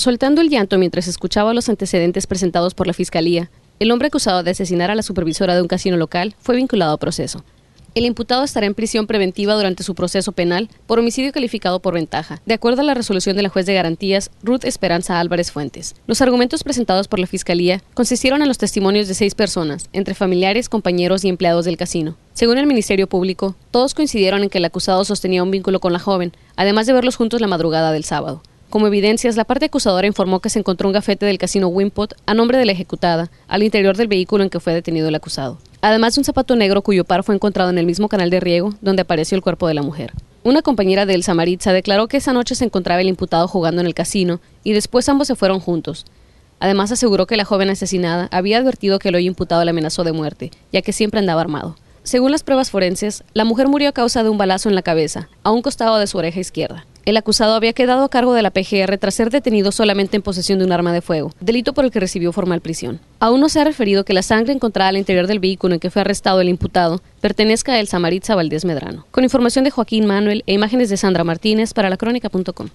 Soltando el llanto mientras escuchaba los antecedentes presentados por la Fiscalía, el hombre acusado de asesinar a la supervisora de un casino local fue vinculado a proceso. El imputado estará en prisión preventiva durante su proceso penal por homicidio calificado por ventaja, de acuerdo a la resolución de la juez de garantías Ruth Esperanza Álvarez Fuentes. Los argumentos presentados por la Fiscalía consistieron en los testimonios de seis personas, entre familiares, compañeros y empleados del casino. Según el Ministerio Público, todos coincidieron en que el acusado sostenía un vínculo con la joven, además de verlos juntos la madrugada del sábado. Como evidencias, la parte acusadora informó que se encontró un gafete del casino Wimpot a nombre de la ejecutada al interior del vehículo en que fue detenido el acusado. Además un zapato negro cuyo par fue encontrado en el mismo canal de riego donde apareció el cuerpo de la mujer. Una compañera del Samaritza declaró que esa noche se encontraba el imputado jugando en el casino y después ambos se fueron juntos. Además aseguró que la joven asesinada había advertido que el hoy imputado la amenazó de muerte, ya que siempre andaba armado. Según las pruebas forenses, la mujer murió a causa de un balazo en la cabeza, a un costado de su oreja izquierda. El acusado había quedado a cargo de la PGR tras ser detenido solamente en posesión de un arma de fuego, delito por el que recibió formal prisión. Aún no se ha referido que la sangre encontrada al interior del vehículo en que fue arrestado el imputado pertenezca a El Samaritza Valdés Medrano. Con información de Joaquín Manuel e imágenes de Sandra Martínez para La Crónica.com.